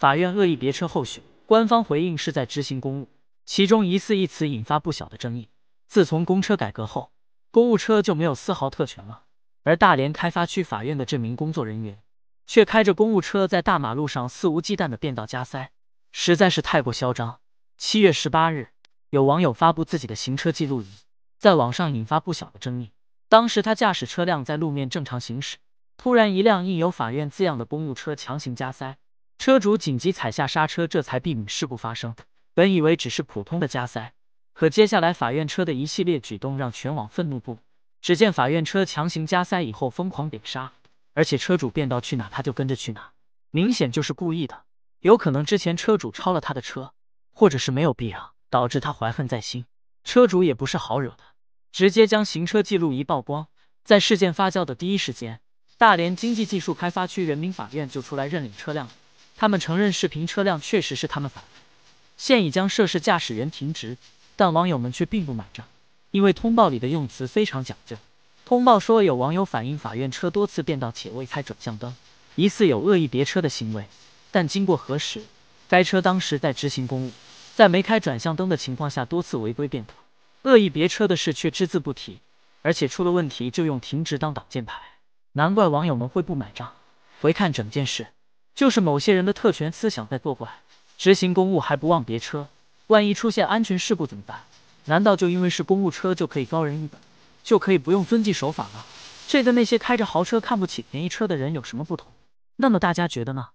法院恶意别车后续，官方回应是在执行公务，其中疑似一词引发不小的争议。自从公车改革后，公务车就没有丝毫特权了，而大连开发区法院的这名工作人员，却开着公务车在大马路上肆无忌惮的变道加塞，实在是太过嚣张。七月十八日，有网友发布自己的行车记录仪，在网上引发不小的争议。当时他驾驶车辆在路面正常行驶，突然一辆印有法院字样的公务车强行加塞。车主紧急踩下刹车，这才避免事故发生。本以为只是普通的加塞，可接下来法院车的一系列举动让全网愤怒不已。只见法院车强行加塞以后，疯狂点刹，而且车主变道去哪他就跟着去哪，明显就是故意的。有可能之前车主超了他的车，或者是没有避让，导致他怀恨在心。车主也不是好惹的，直接将行车记录仪曝光。在事件发酵的第一时间，大连经济技术开发区人民法院就出来认领车辆了。他们承认视频车辆确实是他们反，现已将涉事驾驶员停职，但网友们却并不买账，因为通报里的用词非常讲究。通报说，有网友反映法院车多次变道且未开转向灯，疑似有恶意别车的行为。但经过核实，该车当时在执行公务，在没开转向灯的情况下多次违规变道，恶意别车的事却只字不提，而且出了问题就用停职当挡箭牌，难怪网友们会不买账。回看整件事。就是某些人的特权思想在作怪，执行公务还不忘别车，万一出现安全事故怎么办？难道就因为是公务车就可以高人一等，就可以不用遵纪守法吗？这跟那些开着豪车看不起便宜车的人有什么不同？那么大家觉得呢？